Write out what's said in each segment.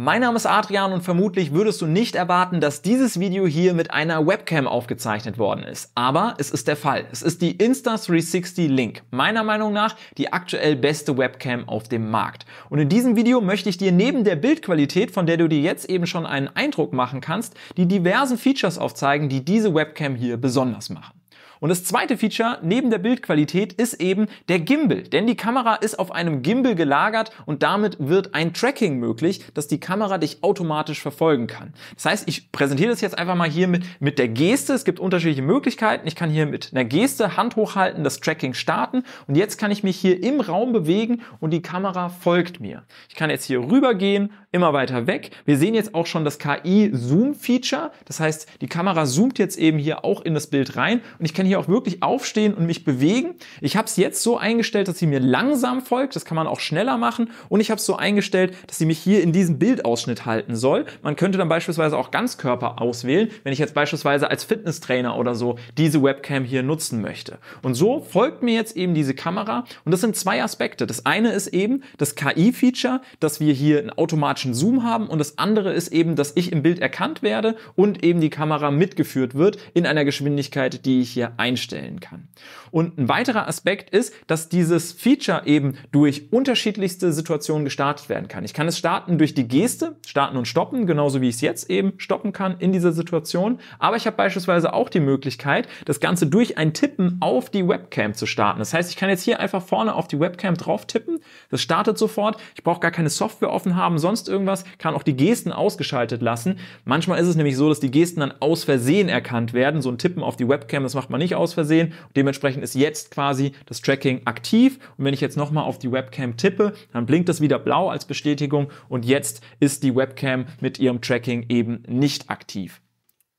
Mein Name ist Adrian und vermutlich würdest du nicht erwarten, dass dieses Video hier mit einer Webcam aufgezeichnet worden ist. Aber es ist der Fall. Es ist die Insta360 Link. Meiner Meinung nach die aktuell beste Webcam auf dem Markt. Und in diesem Video möchte ich dir neben der Bildqualität, von der du dir jetzt eben schon einen Eindruck machen kannst, die diversen Features aufzeigen, die diese Webcam hier besonders machen. Und das zweite Feature neben der Bildqualität ist eben der Gimbal, denn die Kamera ist auf einem Gimbal gelagert und damit wird ein Tracking möglich, dass die Kamera dich automatisch verfolgen kann. Das heißt, ich präsentiere das jetzt einfach mal hier mit, mit der Geste. Es gibt unterschiedliche Möglichkeiten. Ich kann hier mit einer Geste Hand hochhalten, das Tracking starten und jetzt kann ich mich hier im Raum bewegen und die Kamera folgt mir. Ich kann jetzt hier rüber gehen, immer weiter weg. Wir sehen jetzt auch schon das KI-Zoom-Feature. Das heißt, die Kamera zoomt jetzt eben hier auch in das Bild rein und ich kann hier auch wirklich aufstehen und mich bewegen. Ich habe es jetzt so eingestellt, dass sie mir langsam folgt. Das kann man auch schneller machen. Und ich habe es so eingestellt, dass sie mich hier in diesem Bildausschnitt halten soll. Man könnte dann beispielsweise auch Ganzkörper auswählen, wenn ich jetzt beispielsweise als Fitnesstrainer oder so diese Webcam hier nutzen möchte. Und so folgt mir jetzt eben diese Kamera. Und das sind zwei Aspekte. Das eine ist eben das KI-Feature, dass wir hier einen automatischen Zoom haben. Und das andere ist eben, dass ich im Bild erkannt werde und eben die Kamera mitgeführt wird in einer Geschwindigkeit, die ich hier einstellen kann. Und ein weiterer Aspekt ist, dass dieses Feature eben durch unterschiedlichste Situationen gestartet werden kann. Ich kann es starten durch die Geste, starten und stoppen, genauso wie ich es jetzt eben stoppen kann in dieser Situation. Aber ich habe beispielsweise auch die Möglichkeit, das Ganze durch ein Tippen auf die Webcam zu starten. Das heißt, ich kann jetzt hier einfach vorne auf die Webcam drauf tippen. Das startet sofort. Ich brauche gar keine Software offen haben, sonst irgendwas. Kann auch die Gesten ausgeschaltet lassen. Manchmal ist es nämlich so, dass die Gesten dann aus Versehen erkannt werden. So ein Tippen auf die Webcam, das macht man nicht nicht aus Versehen. Dementsprechend ist jetzt quasi das Tracking aktiv. Und wenn ich jetzt nochmal auf die Webcam tippe, dann blinkt das wieder blau als Bestätigung. Und jetzt ist die Webcam mit ihrem Tracking eben nicht aktiv.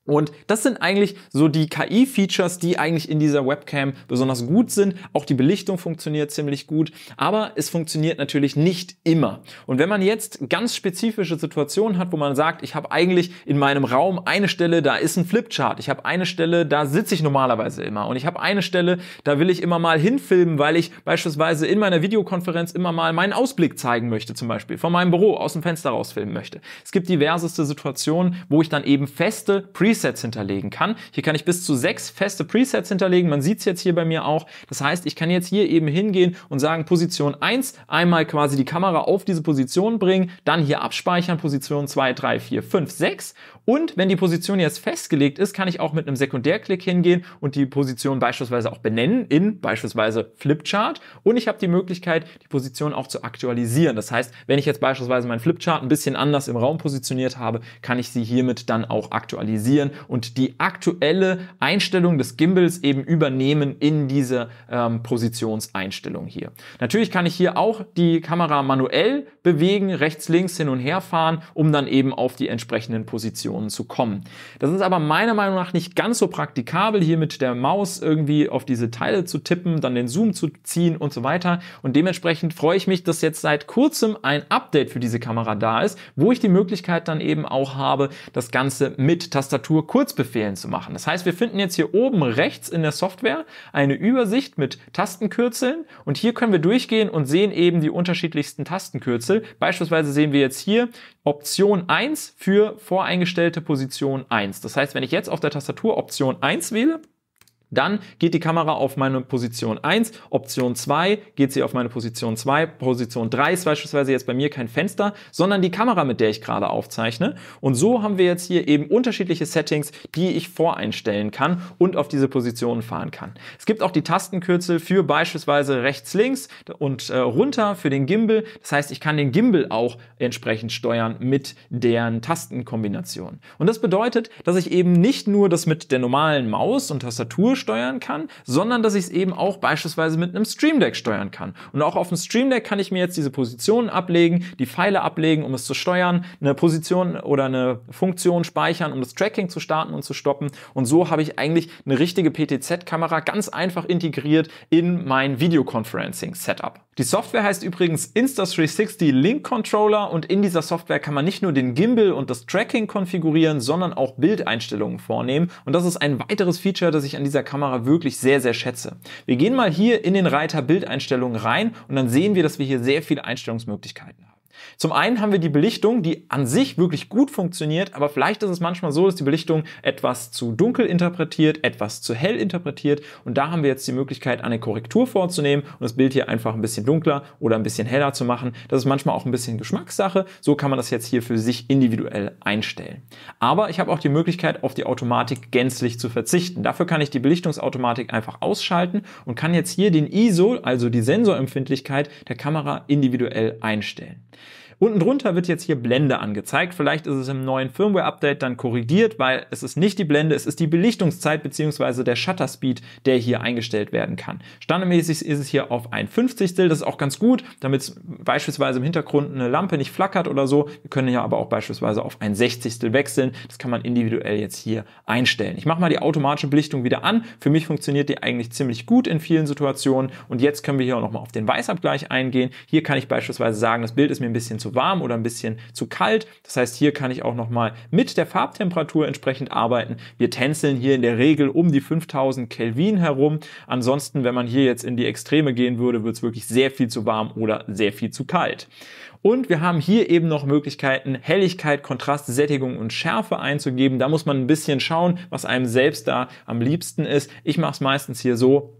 Und das sind eigentlich so die KI-Features, die eigentlich in dieser Webcam besonders gut sind. Auch die Belichtung funktioniert ziemlich gut, aber es funktioniert natürlich nicht immer. Und wenn man jetzt ganz spezifische Situationen hat, wo man sagt, ich habe eigentlich in meinem Raum eine Stelle, da ist ein Flipchart, ich habe eine Stelle, da sitze ich normalerweise immer und ich habe eine Stelle, da will ich immer mal hinfilmen, weil ich beispielsweise in meiner Videokonferenz immer mal meinen Ausblick zeigen möchte, zum Beispiel von meinem Büro aus dem Fenster rausfilmen möchte. Es gibt diverseste Situationen, wo ich dann eben feste Presets Presets hinterlegen kann. Hier kann ich bis zu sechs feste Presets hinterlegen. Man sieht es jetzt hier bei mir auch. Das heißt, ich kann jetzt hier eben hingehen und sagen, Position 1, einmal quasi die Kamera auf diese Position bringen, dann hier abspeichern, Position 2, 3, 4, 5, 6 und wenn die Position jetzt festgelegt ist, kann ich auch mit einem Sekundärklick hingehen und die Position beispielsweise auch benennen in beispielsweise Flipchart. Und ich habe die Möglichkeit, die Position auch zu aktualisieren. Das heißt, wenn ich jetzt beispielsweise meinen Flipchart ein bisschen anders im Raum positioniert habe, kann ich sie hiermit dann auch aktualisieren und die aktuelle Einstellung des Gimbals eben übernehmen in diese ähm, Positionseinstellung hier. Natürlich kann ich hier auch die Kamera manuell bewegen, rechts, links, hin und her fahren, um dann eben auf die entsprechenden Positionen unten zu kommen. Das ist aber meiner Meinung nach nicht ganz so praktikabel, hier mit der Maus irgendwie auf diese Teile zu tippen, dann den Zoom zu ziehen und so weiter. Und dementsprechend freue ich mich, dass jetzt seit kurzem ein Update für diese Kamera da ist, wo ich die Möglichkeit dann eben auch habe, das Ganze mit Tastatur Kurzbefehlen zu machen. Das heißt, wir finden jetzt hier oben rechts in der Software eine Übersicht mit Tastenkürzeln und hier können wir durchgehen und sehen eben die unterschiedlichsten Tastenkürzel. Beispielsweise sehen wir jetzt hier Option 1 für voreingestellte ausgewählte Position 1. Das heißt, wenn ich jetzt auf der Tastatur Option 1 wähle, dann geht die Kamera auf meine Position 1, Option 2 geht sie auf meine Position 2, Position 3 ist beispielsweise jetzt bei mir kein Fenster, sondern die Kamera, mit der ich gerade aufzeichne. Und so haben wir jetzt hier eben unterschiedliche Settings, die ich voreinstellen kann und auf diese Positionen fahren kann. Es gibt auch die Tastenkürzel für beispielsweise rechts, links und äh, runter für den Gimbal. Das heißt, ich kann den Gimbal auch entsprechend steuern mit deren Tastenkombination. Und das bedeutet, dass ich eben nicht nur das mit der normalen Maus und Tastatur steuern kann, sondern dass ich es eben auch beispielsweise mit einem Stream Deck steuern kann. Und auch auf dem Stream Deck kann ich mir jetzt diese Positionen ablegen, die Pfeile ablegen, um es zu steuern, eine Position oder eine Funktion speichern, um das Tracking zu starten und zu stoppen. Und so habe ich eigentlich eine richtige PTZ-Kamera ganz einfach integriert in mein Videoconferencing-Setup. Die Software heißt übrigens Insta360 Link Controller und in dieser Software kann man nicht nur den Gimbal und das Tracking konfigurieren, sondern auch Bildeinstellungen vornehmen. Und das ist ein weiteres Feature, das ich an dieser Kamera wirklich sehr, sehr schätze. Wir gehen mal hier in den Reiter Bildeinstellungen rein und dann sehen wir, dass wir hier sehr viele Einstellungsmöglichkeiten haben. Zum einen haben wir die Belichtung, die an sich wirklich gut funktioniert, aber vielleicht ist es manchmal so, dass die Belichtung etwas zu dunkel interpretiert, etwas zu hell interpretiert und da haben wir jetzt die Möglichkeit, eine Korrektur vorzunehmen und das Bild hier einfach ein bisschen dunkler oder ein bisschen heller zu machen. Das ist manchmal auch ein bisschen Geschmackssache, so kann man das jetzt hier für sich individuell einstellen. Aber ich habe auch die Möglichkeit, auf die Automatik gänzlich zu verzichten. Dafür kann ich die Belichtungsautomatik einfach ausschalten und kann jetzt hier den ISO, also die Sensorempfindlichkeit der Kamera individuell einstellen. Unten drunter wird jetzt hier Blende angezeigt. Vielleicht ist es im neuen Firmware-Update dann korrigiert, weil es ist nicht die Blende, es ist die Belichtungszeit bzw. der Shutter Speed, der hier eingestellt werden kann. Standardmäßig ist es hier auf ein 50. Das ist auch ganz gut, damit beispielsweise im Hintergrund eine Lampe nicht flackert oder so. Wir können ja aber auch beispielsweise auf ein 60. wechseln. Das kann man individuell jetzt hier einstellen. Ich mache mal die automatische Belichtung wieder an. Für mich funktioniert die eigentlich ziemlich gut in vielen Situationen. Und jetzt können wir hier auch nochmal auf den Weißabgleich eingehen. Hier kann ich beispielsweise sagen, das Bild ist mir ein bisschen zu warm oder ein bisschen zu kalt. Das heißt, hier kann ich auch nochmal mit der Farbtemperatur entsprechend arbeiten. Wir tänzeln hier in der Regel um die 5000 Kelvin herum. Ansonsten, wenn man hier jetzt in die Extreme gehen würde, wird es wirklich sehr viel zu warm oder sehr viel zu kalt. Und wir haben hier eben noch Möglichkeiten, Helligkeit, Kontrast, Sättigung und Schärfe einzugeben. Da muss man ein bisschen schauen, was einem selbst da am liebsten ist. Ich mache es meistens hier so,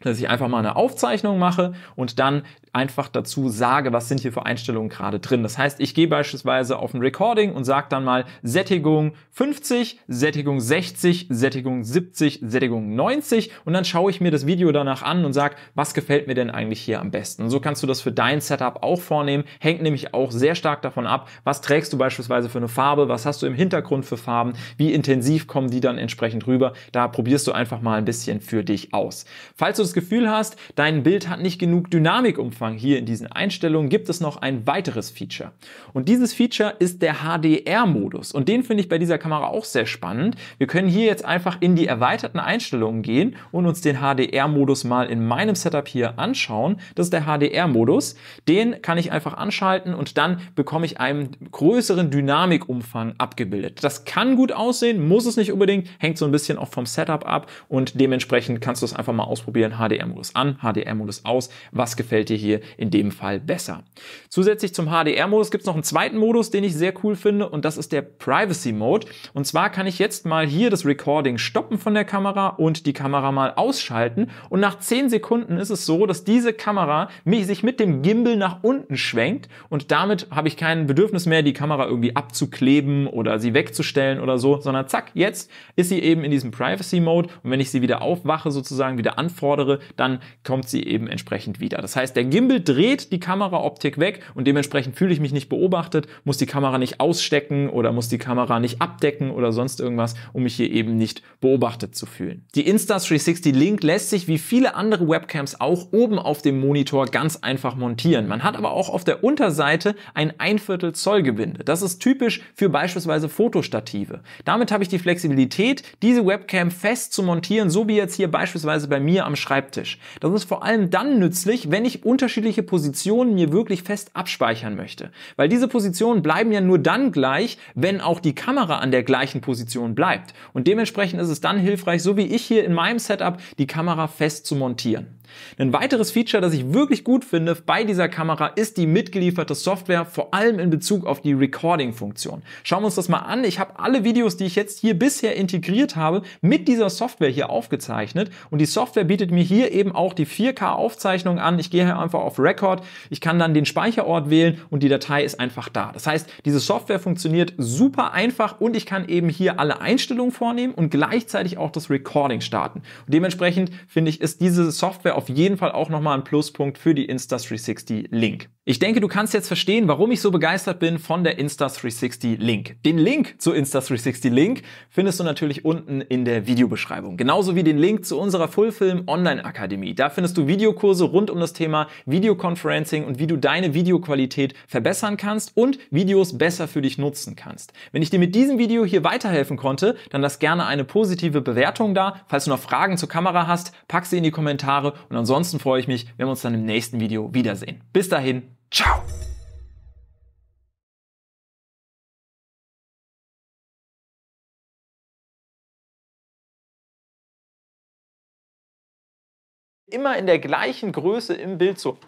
dass ich einfach mal eine Aufzeichnung mache und dann einfach dazu sage, was sind hier für Einstellungen gerade drin. Das heißt, ich gehe beispielsweise auf ein Recording und sage dann mal Sättigung 50, Sättigung 60, Sättigung 70, Sättigung 90 und dann schaue ich mir das Video danach an und sage, was gefällt mir denn eigentlich hier am besten. Und so kannst du das für dein Setup auch vornehmen, hängt nämlich auch sehr stark davon ab, was trägst du beispielsweise für eine Farbe, was hast du im Hintergrund für Farben, wie intensiv kommen die dann entsprechend rüber. Da probierst du einfach mal ein bisschen für dich aus. Falls du das Gefühl hast, dein Bild hat nicht genug Dynamikumfang hier in diesen Einstellungen, gibt es noch ein weiteres Feature. Und dieses Feature ist der HDR-Modus. Und den finde ich bei dieser Kamera auch sehr spannend. Wir können hier jetzt einfach in die erweiterten Einstellungen gehen und uns den HDR-Modus mal in meinem Setup hier anschauen. Das ist der HDR-Modus. Den kann ich einfach anschalten und dann bekomme ich einen größeren Dynamikumfang abgebildet. Das kann gut aussehen, muss es nicht unbedingt, hängt so ein bisschen auch vom Setup ab und dementsprechend kannst du es einfach mal ausprobieren HDR-Modus an, HDR-Modus aus. Was gefällt dir hier in dem Fall besser? Zusätzlich zum HDR-Modus gibt es noch einen zweiten Modus, den ich sehr cool finde und das ist der Privacy Mode. Und zwar kann ich jetzt mal hier das Recording stoppen von der Kamera und die Kamera mal ausschalten und nach 10 Sekunden ist es so, dass diese Kamera mich, sich mit dem Gimbal nach unten schwenkt und damit habe ich kein Bedürfnis mehr, die Kamera irgendwie abzukleben oder sie wegzustellen oder so, sondern zack, jetzt ist sie eben in diesem Privacy Mode und wenn ich sie wieder aufwache sozusagen, wieder anfordere, andere, dann kommt sie eben entsprechend wieder. Das heißt, der Gimbal dreht die Kameraoptik weg und dementsprechend fühle ich mich nicht beobachtet, muss die Kamera nicht ausstecken oder muss die Kamera nicht abdecken oder sonst irgendwas, um mich hier eben nicht beobachtet zu fühlen. Die Insta360 Link lässt sich wie viele andere Webcams auch oben auf dem Monitor ganz einfach montieren. Man hat aber auch auf der Unterseite ein Einviertel Zoll Gewinde. Das ist typisch für beispielsweise Fotostative. Damit habe ich die Flexibilität, diese Webcam fest zu montieren, so wie jetzt hier beispielsweise bei mir am Schreibtisch Schreibtisch. Das ist vor allem dann nützlich, wenn ich unterschiedliche Positionen mir wirklich fest abspeichern möchte. Weil diese Positionen bleiben ja nur dann gleich, wenn auch die Kamera an der gleichen Position bleibt. Und dementsprechend ist es dann hilfreich, so wie ich hier in meinem Setup, die Kamera fest zu montieren. Ein weiteres Feature, das ich wirklich gut finde bei dieser Kamera, ist die mitgelieferte Software, vor allem in Bezug auf die Recording-Funktion. Schauen wir uns das mal an. Ich habe alle Videos, die ich jetzt hier bisher integriert habe, mit dieser Software hier aufgezeichnet und die Software bietet mir hier eben auch die 4K-Aufzeichnung an. Ich gehe hier einfach auf Record, ich kann dann den Speicherort wählen und die Datei ist einfach da. Das heißt, diese Software funktioniert super einfach und ich kann eben hier alle Einstellungen vornehmen und gleichzeitig auch das Recording starten. Und dementsprechend finde ich, ist diese Software auf jeden Fall auch nochmal ein Pluspunkt für die Insta360 Link. Ich denke, du kannst jetzt verstehen, warum ich so begeistert bin von der Insta360 Link. Den Link zu Insta360 Link findest du natürlich unten in der Videobeschreibung. Genauso wie den Link zu unserer Fullfilm Online Akademie. Da findest du Videokurse rund um das Thema Videoconferencing und wie du deine Videoqualität verbessern kannst und Videos besser für dich nutzen kannst. Wenn ich dir mit diesem Video hier weiterhelfen konnte, dann lass gerne eine positive Bewertung da. Falls du noch Fragen zur Kamera hast, pack sie in die Kommentare und ansonsten freue ich mich, wenn wir uns dann im nächsten Video wiedersehen. Bis dahin, Ciao. Immer in der gleichen Größe im Bild zu